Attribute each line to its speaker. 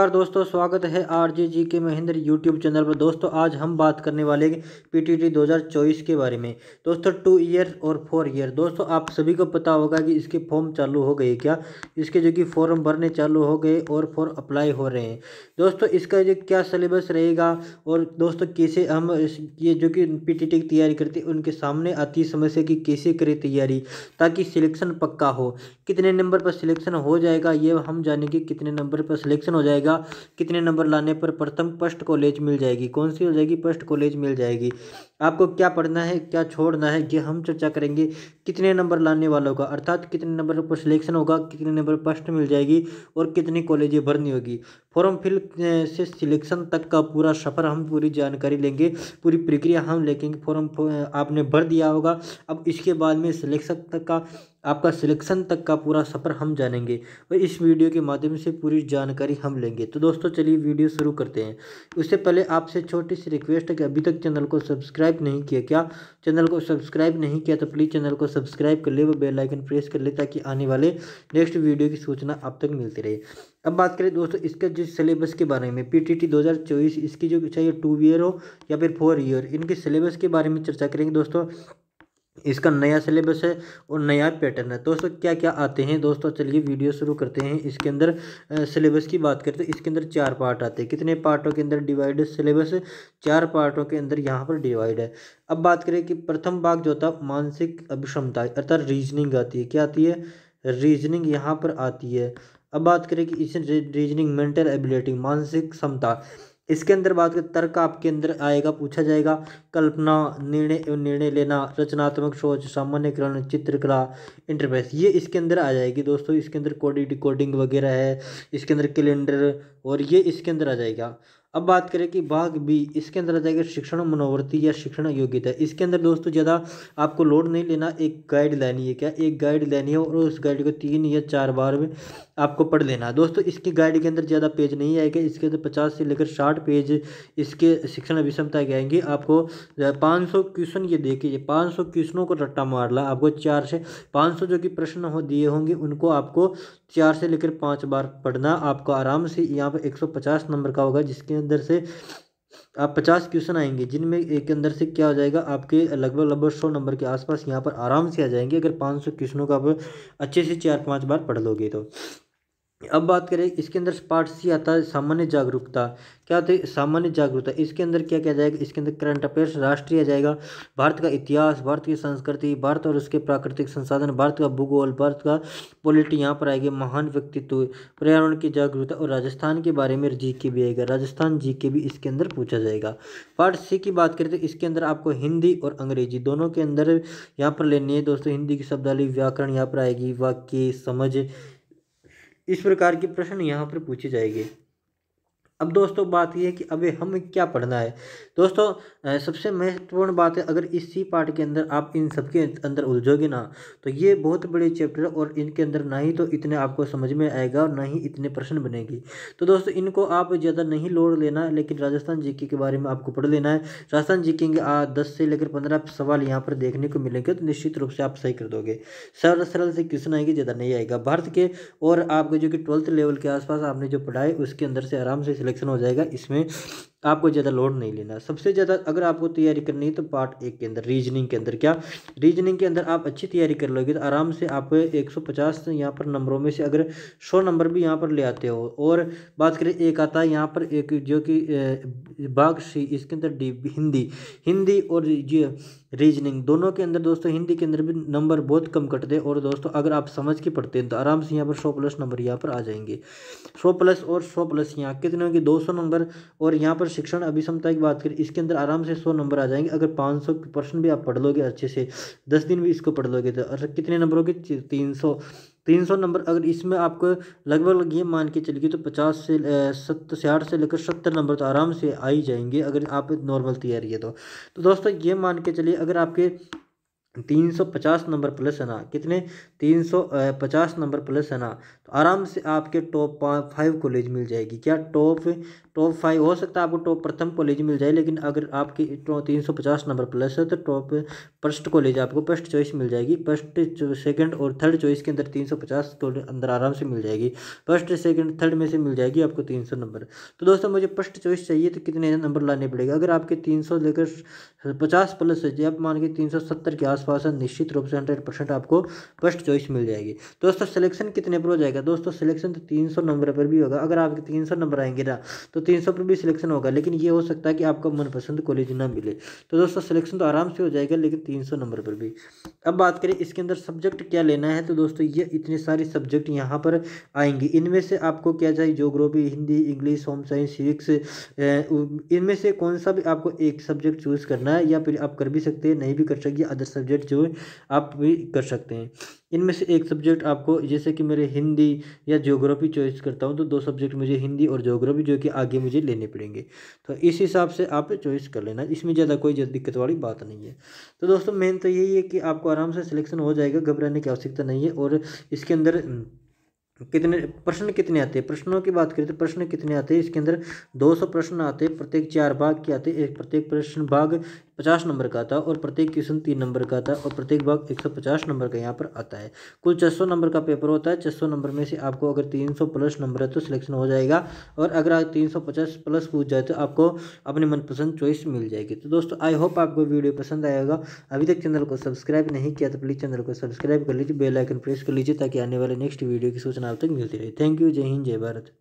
Speaker 1: नमस्कार दोस्तों स्वागत है आर जी जी के महेंद्र यूट्यूब चैनल पर दोस्तों आज हम बात करने वाले पी टी टी दो हज़ार चौबीस के बारे में दोस्तों टू ईयर और फोर ईयर दोस्तों आप सभी को पता होगा कि इसके फॉर्म चालू हो गए क्या इसके जो कि फॉर्म भरने चालू हो गए और फॉर्म अप्लाई हो रहे हैं दोस्तों इसका जो क्या सिलेबस रहेगा और दोस्तों कैसे हम ये जो कि पी टी टी की तैयारी करते उनके सामने आती समस्या की कैसे करें तैयारी ताकि सिलेक्शन पक्का हो कितने नंबर पर सिलेक्शन हो जाएगा ये हम जानेंगे कितने नंबर पर सिलेक्शन हो जाएगा जाएगा कितने नंबर लाने पर प्रथम फर्स्ट कॉलेज मिल जाएगी कौन सी हो जाएगी फर्स्ट कॉलेज मिल जाएगी आपको क्या पढ़ना है क्या छोड़ना है ये हम चर्चा करेंगे कितने नंबर लाने वालों का अर्थात कितने नंबर पर सिलेक्शन होगा कितने नंबर फर्स्ट मिल जाएगी और कितनी कॉलेजें भरनी होगी फॉर्म फिल से सिलेक्शन तक का पूरा सफ़र हम पूरी जानकारी लेंगे पूरी प्रक्रिया हम लिखेंगे फॉर्म आपने भर दिया होगा अब इसके बाद में सिलेक्शन तक का आपका सिलेक्शन तक का पूरा सफ़र हम जानेंगे और इस वीडियो के माध्यम से पूरी जानकारी हम लेंगे तो दोस्तों चलिए वीडियो शुरू करते हैं उससे पहले आपसे छोटी सी रिक्वेस्ट है कि अभी तक चैनल को सब्सक्राइब नहीं किया क्या चैनल को सब्सक्राइब नहीं किया तो प्लीज़ चैनल को सब्सक्राइब कर ले व बेलाइकन प्रेस कर ले ताकि आने वाले नेक्स्ट वीडियो की सूचना आप तक मिलती रहे अब बात करें दोस्तों इसके जो सिलेबस के बारे में पीटीटी 2024 इसकी जो चाहिए टू ईयर हो या फिर फोर ईयर इनके सिलेबस के बारे में चर्चा करेंगे दोस्तों इसका नया सिलेबस है और नया पैटर्न है दोस्तों क्या क्या आते हैं दोस्तों चलिए वीडियो शुरू करते हैं इसके अंदर सिलेबस की बात करें तो इसके अंदर चार पार्ट आते हैं कितने पार्टों के अंदर डिवाइड है सिलेबस चार पार्टों के अंदर यहाँ पर डिवाइड है अब बात करें कि प्रथम भाग जो है मानसिक अभिषमता अर्थात रीजनिंग आती है क्या आती है रीजनिंग यहाँ पर आती है अब बात करें कि इस रीजनिंग मेंटल एबिलिटी मानसिक क्षमता इसके अंदर बात करें तर्क आपके अंदर आएगा पूछा जाएगा कल्पना निर्णय एवं निर्णय लेना रचनात्मक सोच सामान्यकरण चित्रकला इंटरफेस ये इसके अंदर आ जाएगी दोस्तों इसके अंदर कोडिंग डिकोडिंग वगैरह है इसके अंदर कैलेंडर और ये इसके अंदर आ जाएगा अब बात करें कि भाग बी इसके अंदर आ जाएगा शिक्षण मनोवृत्ति या शिक्षण योग्यता इसके अंदर दोस्तों ज़्यादा आपको लोड नहीं लेना एक गाइड लेनी है क्या एक गाइड लेनी है और उस गाइड को तीन या चार बार में आपको पढ़ लेना दोस्तों इसकी गाइड के अंदर ज़्यादा पेज नहीं आएगा इसके अंदर पचास से लेकर साठ पेज इसके शिक्षण विषमता के आएंगे आपको पाँच सौ क्वेश्चन ये देखिए पाँच सौ क्वेश्चनों को रट्टा मार ला आपको चार से पाँच सौ जो कि प्रश्न हो दिए होंगे उनको आपको चार से लेकर पाँच बार पढ़ना आपको आराम से यहाँ पर एक सौ पचास नंबर का होगा जिसके अंदर से आप पचास क्वेश्चन आएंगे जिनमें एक अंदर से क्या हो जाएगा आपके लगभग लगभग सौ नंबर के आसपास यहाँ पर आराम से आ जाएंगे अगर पाँच सौ क्वेश्चनों का आप अच्छे से चार पाँच बार पढ़ लोगे तो अब बात करें इसके अंदर पार्ट सी आता है सामान्य जागरूकता क्या होता है सामान्य जागरूकता इसके अंदर क्या किया जाएगा इसके अंदर करंट अफेयर्स राष्ट्रीय आ जाएगा भारत का इतिहास भारत की संस्कृति भारत और उसके प्राकृतिक संसाधन भारत का भूगोल भारत का पॉलिटी यहाँ पर आएगी महान व्यक्तित्व पर्यावरण की जागरूकता और राजस्थान के बारे में जी के भी आएगा राजस्थान जी के भी इसके अंदर पूछा जाएगा पार्ट सी की बात करें तो इसके अंदर आपको हिंदी और अंग्रेजी दोनों के अंदर यहाँ पर लेनी है दोस्तों हिंदी की शब्दाली व्याकरण यहाँ पर आएगी वाक्य समझ इस प्रकार के प्रश्न यहाँ पर पूछे जाएंगे अब दोस्तों बात यह है कि अब हमें क्या पढ़ना है दोस्तों सबसे महत्वपूर्ण बात है अगर इसी पार्ट के अंदर आप इन सब के अंदर उलझोगे ना तो ये बहुत बड़े चैप्टर है और इनके अंदर ना ही तो इतने आपको समझ में आएगा और ना ही इतने प्रश्न बनेंगे तो दोस्तों इनको आप ज़्यादा नहीं लोड लेना है लेकिन राजस्थान जी के बारे में आपको पढ़ लेना है राजस्थान जी के दस से लेकर पंद्रह सवाल यहाँ पर देखने को मिलेंगे तो निश्चित रूप से आप सही कर दोगे सरल सरल से क्वेश्चन आएगी ज़्यादा नहीं आएगा भारत के और आपके जो कि ट्वेल्थ लेवल के आसपास आपने जो पढ़ाए उसके अंदर से आराम से रिफ्लेक्शन हो जाएगा इसमें आपको ज़्यादा लोड नहीं लेना सबसे ज़्यादा अगर आपको तैयारी करनी है तो पार्ट एक के अंदर रीजनिंग के अंदर क्या रीजनिंग के अंदर आप अच्छी तैयारी कर लोगे तो आराम से आप 150 सौ यहाँ पर नंबरों में से अगर 100 नंबर भी यहाँ पर ले आते हो और बात करें एक आता है यहाँ पर एक जो कि सी इसके अंदर डी हिंदी हिंदी और जो रीजनिंग दोनों के अंदर दोस्तों हिंदी के अंदर भी नंबर बहुत कम कटते हैं और दोस्तों अगर आप समझ के पढ़ते हैं तो आराम से यहाँ पर सौ प्लस नंबर यहाँ पर आ जाएंगे सौ प्लस और सौ प्लस यहाँ कितने होंगे दो सौ नंबर और यहाँ पर और शिक्षण अभिषमता की तो बात करें इसके अंदर आराम से सौ नंबर आ जाएंगे अगर पाँच सौ प्रश्न भी आप पढ़ लोगे अच्छे से दस दिन भी इसको पढ़ लोगे तो और कितने नंबरों के तीन सौ तीन सौ नंबर अगर इसमें आपको लगभग ये मान के चलिए तो पचास से सत्तर साठ से लेकर सत्तर नंबर तो आराम से आ ही जाएंगे अगर आप नॉर्मल तैयारी है तो, तो दोस्तों ये मान के चलिए अगर आपके तीन सौ पचास नंबर प्लस है ना कितने तीन सौ पचास नंबर प्लस है ना तो आराम से आपके टॉप फाइव कॉलेज मिल जाएगी क्या टॉप टॉप फाइव हो सकता है आपको टॉप प्रथम कॉलेज मिल जाए लेकिन अगर आपकी तीन सौ पचास नंबर प्लस है तो टॉप फर्स्ट कॉलेज आपको फर्स्ट चॉइस मिल जाएगी फर्स्ट सेकंड और थर्ड चॉइस के अंदर तीन सौ पचास तो अंदर आराम से मिल जाएगी फर्स्ट सेकंड थर्ड में से मिल जाएगी आपको तीन सौ नंबर तो दोस्तों मुझे फर्स्ट चॉइस चाहिए तो कितने नंबर लाने पड़ेगा अगर आपके तीन सौ लेकर पचास प्लस है आप मान के तीन सौ सत्तर के आस परसेंट निश्चित रूप से हंड्रेड परसेंट आपको फर्स्ट चॉइस मिल जाएगी दोस्तों सिलेक्शन कितने पर हो जाएगा दोस्तों सिलेक्शन तो तीन सौ नंबर पर भी होगा अगर आपके तीन सौ नंबर आएंगे ना तो तीन सौ पर भी सिलेक्शन होगा लेकिन ये हो सकता है कि आपका मनपसंद कॉलेज ना मिले तो दोस्तों सिलेक्शन तो आराम से हो जाएगा लेकिन तीन सौ नंबर पर भी अब बात करें इसके अंदर सब्जेक्ट क्या लेना है तो दोस्तों ये इतने सारे सब्जेक्ट यहाँ पर आएंगे इनमें से आपको क्या चाहिए geography Hindi English home science civics इनमें से कौन सा भी आपको एक सब्जेक्ट चूज़ करना है या फिर आप कर भी सकते हैं नहीं भी कर सकते अदर सब्जेक्ट सब्जेक्ट जो आप भी कर सकते हैं इनमें से एक सब्जेक्ट आपको जैसे कि मेरे हिंदी या ज्योग्राफी चॉइस करता हूँ तो दो सब्जेक्ट मुझे हिंदी और ज्योग्राफी जो कि आगे मुझे लेने पड़ेंगे तो इस हिसाब से आप चॉइस कर लेना इसमें ज़्यादा कोई दिक्कत वाली बात नहीं है तो दोस्तों मेन तो यही है कि आपको आराम से सिलेक्शन हो जाएगा घबराने की आवश्यकता नहीं है और इसके अंदर कितने प्रश्न कितने आते हैं प्रश्नों की बात करें तो प्रश्न कितने आते हैं इसके अंदर 200 प्रश्न आते हैं प्रत्येक चार भाग के आते एक प्रत्येक प्रश्न भाग 50 नंबर का था और प्रत्येक क्वेश्चन तीन नंबर का था और प्रत्येक भाग 150 नंबर का यहाँ पर आता है कुल 600 नंबर का पेपर होता है 600 नंबर में से आपको अगर 300 प्लस नंबर है तो सिलेक्शन हो जाएगा और अगर आप तीन प्लस पूछ जाए तो आपको अपनी मनपसंद चॉइस मिल जाएगी तो दोस्तों आई होप आपको वीडियो पसंद आएगा अभी तक चैनल को सब्सक्राइब नहीं किया तो प्लीज़ चैनल को सब्सक्राइब कर लीजिए बेलाइकन प्रेस कर लीजिए ताकि आने वाले नेक्स्ट वीडियो की सूचना तक मिलती रही थैंक यू जय हिंद जय भारत